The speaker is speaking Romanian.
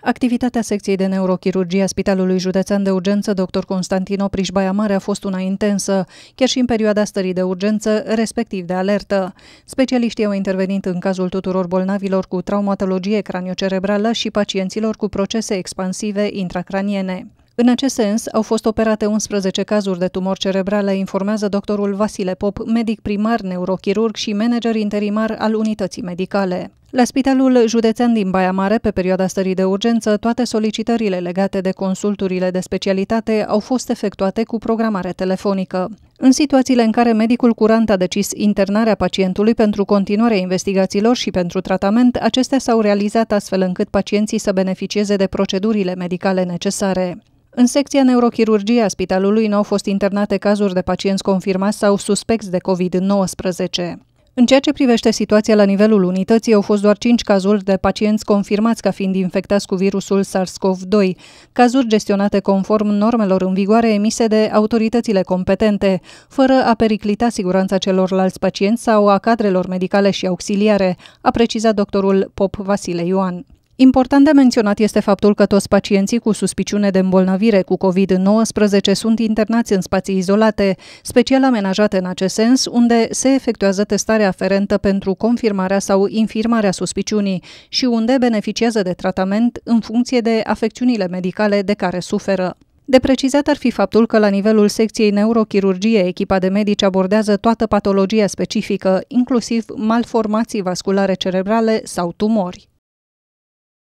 Activitatea secției de neurochirurgie a Spitalului Județean de Urgență dr. Constantin Opriș Baia Mare a fost una intensă, chiar și în perioada stării de urgență, respectiv de alertă. Specialiștii au intervenit în cazul tuturor bolnavilor cu traumatologie craniocerebrală și pacienților cu procese expansive intracraniene. În acest sens, au fost operate 11 cazuri de tumori cerebrale, informează doctorul Vasile Pop, medic primar, neurochirurg și manager interimar al unității medicale. La Spitalul Județean din Baia Mare, pe perioada stării de urgență, toate solicitările legate de consulturile de specialitate au fost efectuate cu programare telefonică. În situațiile în care medicul curant a decis internarea pacientului pentru continuarea investigațiilor și pentru tratament, acestea s-au realizat astfel încât pacienții să beneficieze de procedurile medicale necesare. În secția neurochirurgie a spitalului nu au fost internate cazuri de pacienți confirmați sau suspecți de COVID-19. În ceea ce privește situația la nivelul unității, au fost doar 5 cazuri de pacienți confirmați ca fiind infectați cu virusul SARS-CoV-2, cazuri gestionate conform normelor în vigoare emise de autoritățile competente, fără a periclita siguranța celorlalți pacienți sau a cadrelor medicale și auxiliare, a precizat doctorul Pop Vasile Ioan. Important de menționat este faptul că toți pacienții cu suspiciune de îmbolnăvire cu COVID-19 sunt internați în spații izolate, special amenajate în acest sens, unde se efectuează testarea aferentă pentru confirmarea sau infirmarea suspiciunii și unde beneficiază de tratament în funcție de afecțiunile medicale de care suferă. De precizat ar fi faptul că la nivelul secției neurochirurgie, echipa de medici abordează toată patologia specifică, inclusiv malformații vasculare cerebrale sau tumori.